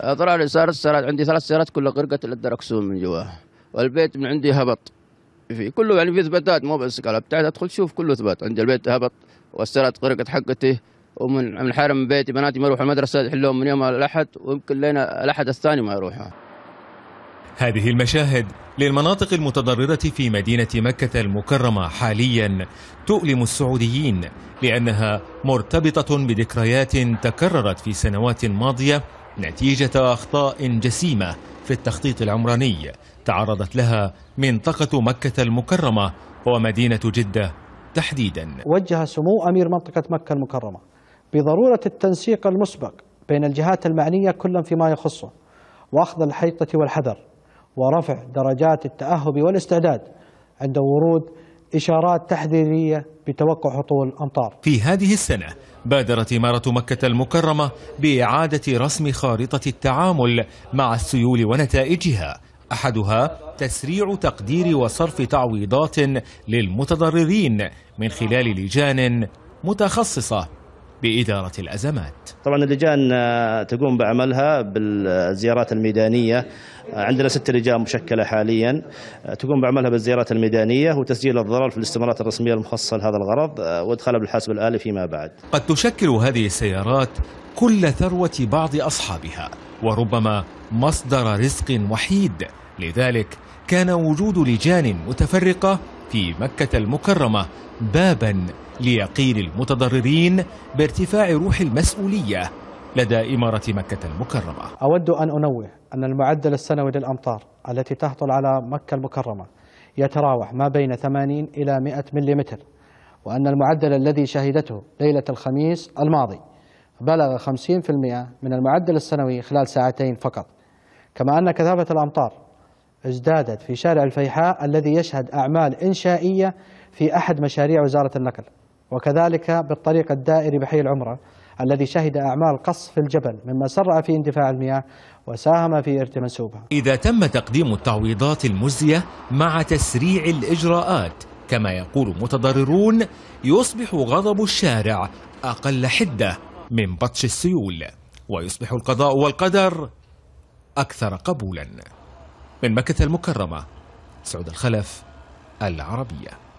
آه، طلع لي صارت عندي ثلاث سيارات كلها غرقت الا الدركسون من جواها والبيت من عندي هبط في كله يعني في ثباتات مو بس كلام بتاعت ادخل شوف كله ثبات عندي البيت هبط والسيارات غرقت حقتي ومن من حارم بيتي بناتي ما يروحوا المدرسه يحلوهم من يوم الاحد ويمكن لنا الاحد الثاني ما يروحوا هذه المشاهد للمناطق المتضررة في مدينة مكة المكرمة حاليا تؤلم السعوديين لأنها مرتبطة بذكريات تكررت في سنوات ماضية نتيجة أخطاء جسيمة في التخطيط العمراني تعرضت لها منطقة مكة المكرمة ومدينة جدة تحديدا وجه سمو أمير منطقة مكة المكرمة بضرورة التنسيق المسبق بين الجهات المعنية كلا فيما يخصه وأخذ الحيطة والحذر ورفع درجات التأهب والاستعداد عند ورود إشارات تحذيرية بتوقع هطول أمطار في هذه السنة بادرت إمارة مكة المكرمة بإعادة رسم خارطة التعامل مع السيول ونتائجها أحدها تسريع تقدير وصرف تعويضات للمتضررين من خلال لجان متخصصة بإدارة الأزمات طبعا اللجان آه، تقوم بعملها بالزيارات الميدانية آه، عندنا ست لجان مشكلة حاليا آه، تقوم بعملها بالزيارات الميدانية وتسجيل الضرر في الاستمارات الرسمية المخصصة لهذا الغرض وادخالها بالحاسب الآلي فيما بعد قد تشكل هذه السيارات كل ثروة بعض أصحابها وربما مصدر رزق وحيد لذلك كان وجود لجان متفرقة في مكة المكرمة بابا ليقين المتضررين بارتفاع روح المسؤولية لدى إمارة مكة المكرمة أود أن أنوه أن المعدل السنوي للأمطار التي تهطل على مكة المكرمة يتراوح ما بين 80 إلى 100 ملم وأن المعدل الذي شهدته ليلة الخميس الماضي بلغ 50% من المعدل السنوي خلال ساعتين فقط كما أن كثافة الأمطار ازدادت في شارع الفيحاء الذي يشهد أعمال إنشائية في أحد مشاريع وزارة النقل وكذلك بالطريق الدائري بحي العمرة الذي شهد أعمال قصف الجبل مما سرع في اندفاع المياه وساهم في ارتمسوبها إذا تم تقديم التعويضات المجزية مع تسريع الإجراءات كما يقول متضررون يصبح غضب الشارع أقل حدة من بطش السيول ويصبح القضاء والقدر أكثر قبولاً من مكة المكرمة سعود الخلف العربيه